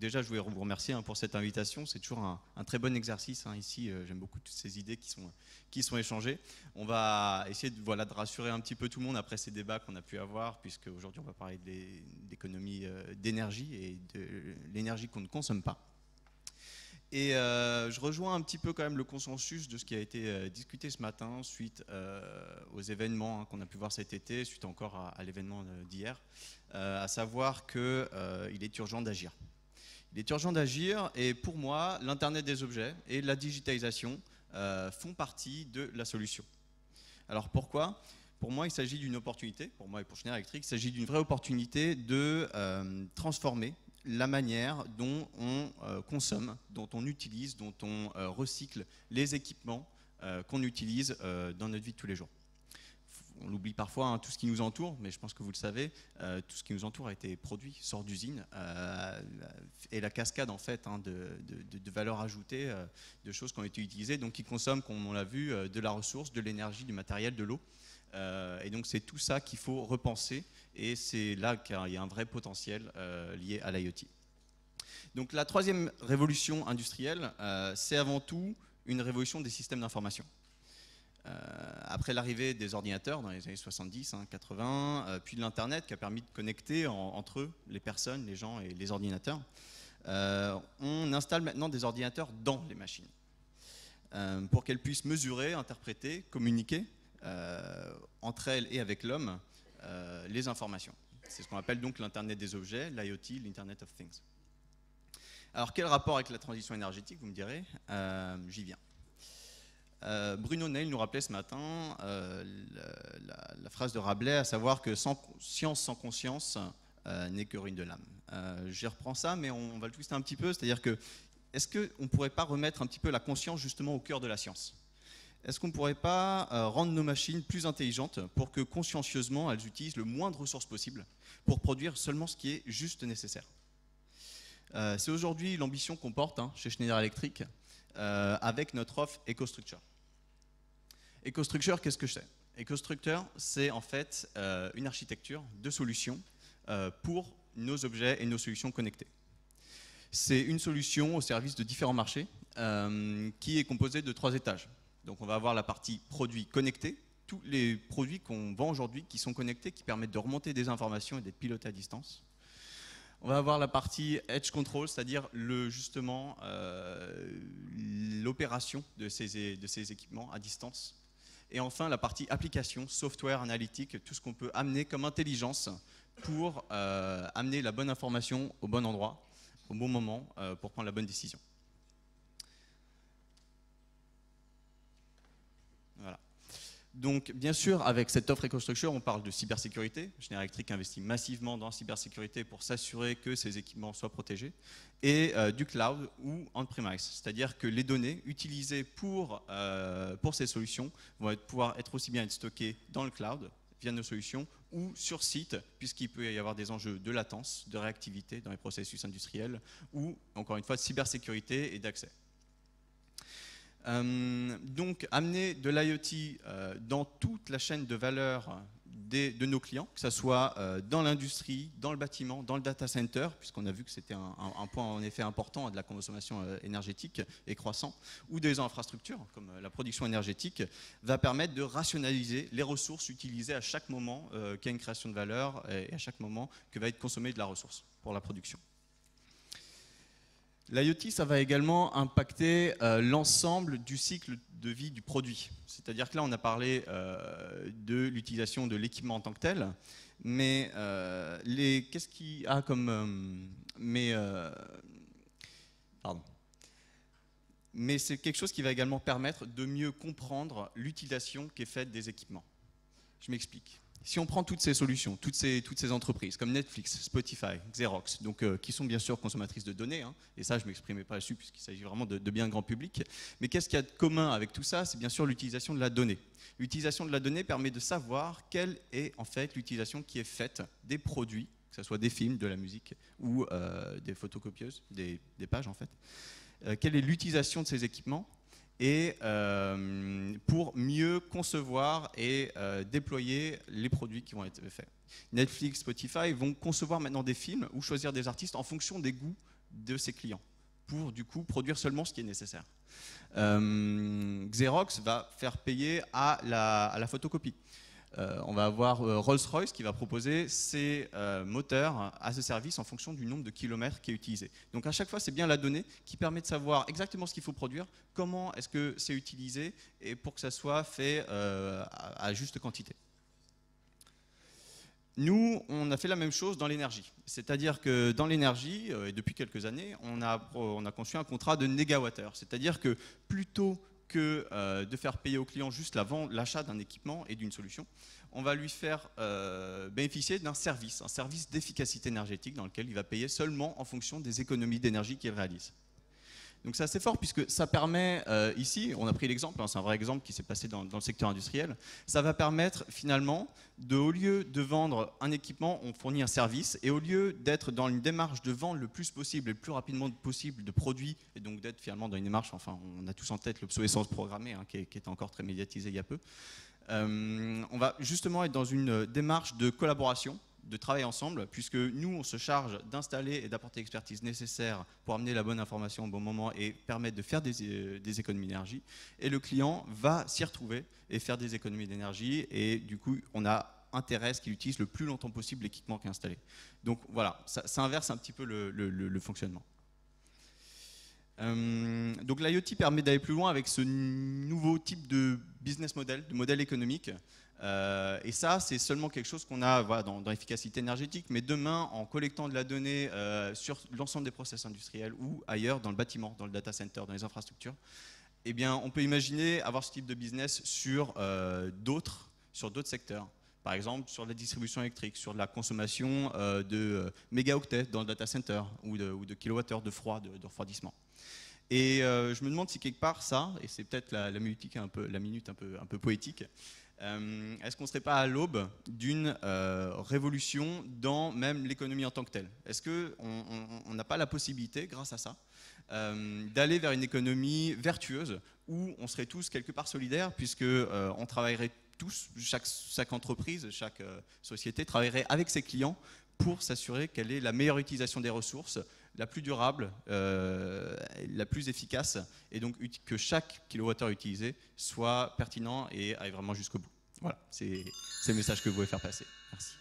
Déjà, je voulais vous remercier hein, pour cette invitation. C'est toujours un, très bon exercice. Hein, ici, euh, j'aime beaucoup toutes ces idées qui sont, échangées. On va essayer de, rassurer un petit peu tout le monde après ces débats qu'on a pu avoir, puisque aujourd'hui, on va parler d'économie euh, d'énergie et de l'énergie qu'on ne consomme pas. Et euh, je rejoins un petit peu quand même le consensus de ce qui a été discuté ce matin suite aux événements hein, qu'on a pu voir cet été, suite encore à l'événement d'hier, à savoir qu'il est urgent d'agir. Il est urgent d'agir et pour moi, l'Internet des objets et la digitalisation euh, font partie de la solution. Alors pourquoi Pour moi, il s'agit d'une opportunité, pour moi et pour Schneider Electric, il s'agit d'une vraie opportunité de euh, transformer la manière dont on euh, consomme, dont on utilise, dont on recycle les équipements qu'on utilise dans notre vie de tous les jours on l'oublie parfois, hein, tout ce qui nous entoure, mais je pense que vous le savez, euh, tout ce qui nous entoure a été produit, sort d'usine, euh, et la cascade en fait hein, de, valeurs ajoutées, valeur ajoutée, euh, de choses qui ont été utilisées, donc qui consomment, comme on l'a vu, de la ressource, de l'énergie, du matériel, de l'eau. et donc c'est tout ça qu'il faut repenser, et c'est là qu'il y a un vrai potentiel lié à l'IoT. Donc la troisième révolution industrielle, c'est avant tout une révolution des systèmes d'information. Euh, après l'arrivée des ordinateurs dans les années 70, 80, hein, euh, puis de l'Internet qui a permis de connecter entre eux les personnes, les gens et les ordinateurs, euh, on installe maintenant des ordinateurs dans les machines pour qu'elles puissent mesurer, interpréter, communiquer entre elles et avec l'homme les informations. C'est ce qu'on appelle donc l'Internet des objets, l'IoT, l'Internet of Things. Alors quel rapport avec la transition énergétique, vous me direz J'y viens. Euh, Bruno Neil nous rappelait ce matin euh, la, phrase de Rabelais, à savoir que sans, science sans conscience euh, n'est que ruine de l'âme. J'y reprends ça, mais on, va le twister un petit peu, c'est-à-dire que est-ce qu'on ne pourrait pas remettre un petit peu la conscience justement au cœur de la science Est-ce qu'on ne pourrait pas rendre nos machines plus intelligentes pour que consciencieusement elles utilisent le moins de ressources possible pour produire seulement ce qui est juste nécessaire C'est aujourd'hui l'ambition qu'on porte hein, chez Schneider Electric. Euh, avec notre offre EcoStructure. EcoStructure, qu'est-ce que c'est EcoStructure, c'est en fait euh, une architecture de solutions euh, pour nos objets et nos solutions connectées. C'est une solution au service de différents marchés qui est composée de trois étages. Donc on va avoir la partie produits connectés, tous les produits qu'on vend aujourd'hui qui sont connectés, qui permettent de remonter des informations et d'être pilotés à distance. On va avoir la partie edge control, c'est-à-dire justement euh, l'opération de ces, équipements à distance. Et enfin, la partie application, software, analytique, tout ce qu'on peut amener comme intelligence pour euh, amener la bonne information au bon endroit, au bon moment, euh, pour prendre la bonne décision. Donc, bien sûr, avec cette offre EcoStructure, on parle de cybersécurité. General Electric investit massivement dans la cybersécurité pour s'assurer que ses équipements soient protégés, et euh, du cloud ou on-premise, c'est-à-dire que les données utilisées pour, euh, ces solutions vont pouvoir être aussi bien être stockées dans le cloud via nos solutions ou sur site, puisqu'il peut y avoir des enjeux de latence, de réactivité dans les processus industriels, ou encore une fois de cybersécurité et d'accès. Euh, donc amener de l'IoT euh, dans toute la chaîne de valeur de nos clients, que ce soit euh, dans l'industrie, dans le bâtiment, dans le data center, puisqu'on a vu que c'était un, point en effet important de la consommation énergétique et croissant, ou des infrastructures, comme la production énergétique, va permettre de rationaliser les ressources utilisées à chaque moment qu'il y a une création de valeur et à chaque moment que va être consommée de la ressource pour la production. L'IoT, ça va également impacter euh, l'ensemble du cycle de vie du produit. C'est-à-dire que là, on a parlé euh, de l'utilisation de l'équipement en tant que tel, mais euh, qu'est-ce qui a comme... mais, Mais c'est quelque chose qui va également permettre de mieux comprendre l'utilisation qui est faite des équipements. Je m'explique si on prend toutes ces solutions, toutes ces, entreprises comme Netflix, Spotify, Xerox, donc, euh, qui sont bien sûr consommatrices de données, hein, et ça je ne m'exprimais pas dessus puisqu'il s'agit vraiment de, bien grand public, mais qu'est-ce qu'il y a de commun avec tout ça C'est bien sûr l'utilisation de la donnée. L'utilisation de la donnée permet de savoir quelle est en fait l'utilisation qui est faite des produits, que ce soit des films, de la musique ou euh, des photocopieuses, des, pages en fait. Euh, quelle est l'utilisation de ces équipements et euh, pour mieux concevoir et euh, déployer les produits qui vont être faits. Netflix, Spotify vont concevoir maintenant des films ou choisir des artistes en fonction des goûts de ses clients pour du coup produire seulement ce qui est nécessaire. Euh, Xerox va faire payer à la, à la photocopie. Euh, on va avoir euh, Rolls-Royce qui va proposer ses euh, moteurs à ce service en fonction du nombre de kilomètres qui est utilisé. Donc à chaque fois, c'est bien la donnée qui permet de savoir exactement ce qu'il faut produire, comment est-ce que c'est utilisé et pour que ça soit fait à, juste quantité. Nous, on a fait la même chose dans l'énergie. C'est-à-dire que dans l'énergie, et depuis quelques années, on a, conçu un contrat de néga-watt-heure. C'est-à-dire que plutôt que euh, de faire payer au client juste l'achat d'un équipement et d'une solution, on va lui faire euh, bénéficier d'un service, un service d'efficacité énergétique dans lequel il va payer seulement en fonction des économies d'énergie qu'il réalise. Donc c'est assez fort puisque ça permet, euh, ici, on a pris l'exemple, hein, c'est un vrai exemple qui s'est passé dans, le secteur industriel, ça va permettre finalement de, au lieu de vendre un équipement, on fournit un service, et au lieu d'être dans une démarche de vendre le plus possible et le plus rapidement possible de produits, et donc d'être finalement dans une démarche, enfin on a tous en tête l'obsolescence programmée, hein, qui, était encore très médiatisée il y a peu, euh, on va justement être dans une euh, démarche de collaboration, de travailler ensemble, puisque nous, on se charge d'installer et d'apporter l'expertise nécessaire pour amener la bonne information au bon moment et permettre de faire euh, des, économies d'énergie. Et le client va s'y retrouver et faire des économies d'énergie. Et du coup, on a intérêt à ce qu'il utilise le plus longtemps possible l'équipement qui est installé. Donc voilà, ça, inverse un petit peu le, fonctionnement. Euh, donc l'IoT permet d'aller plus loin avec ce nouveau type de business model, de modèle économique, euh, et ça, c'est seulement quelque chose qu'on a dans, dans l'efficacité énergétique, mais demain, en collectant de la donnée euh, sur l'ensemble des process industriels ou ailleurs, dans le bâtiment, dans le data center, dans les infrastructures, eh bien, on peut imaginer avoir ce type de business sur euh, d'autres secteurs. Par exemple, sur la distribution électrique, sur la consommation euh, de mégaoctets dans le data center ou de, ou de kilowattheures de froid, de, refroidissement. Et je me demande si quelque part ça, et c'est peut-être la, la, minute un peu, la minute un peu, un peu poétique, euh, est-ce qu'on ne serait pas à l'aube d'une euh, révolution dans même l'économie en tant que telle Est-ce qu'on n'a pas la possibilité, grâce à ça, euh, d'aller vers une économie vertueuse où on serait tous quelque part solidaires puisque on travaillerait tous, chaque, chaque entreprise, chaque société travaillerait avec ses clients pour s'assurer quelle est la meilleure utilisation des ressources la plus durable, euh, la plus efficace, et donc que chaque kilowattheure utilisé soit pertinent et aille vraiment jusqu'au bout. Voilà, c'est le message que vous voulez faire passer. Merci.